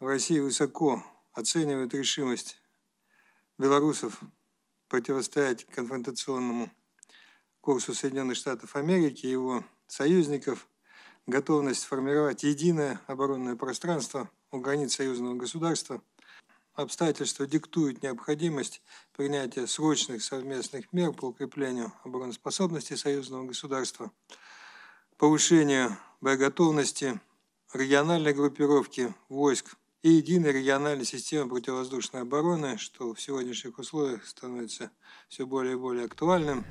в России высоко оценивают решимость белорусов противостоять конфронтационному курсу Соединенных Штатов Америки и его союзников, готовность формировать единое оборонное пространство у границ союзного государства. Обстоятельства диктуют необходимость принятия срочных совместных мер по укреплению обороноспособности союзного государства, повышению боеготовности региональной группировки войск и единой региональной системы противовоздушной обороны, что в сегодняшних условиях становится все более и более актуальным.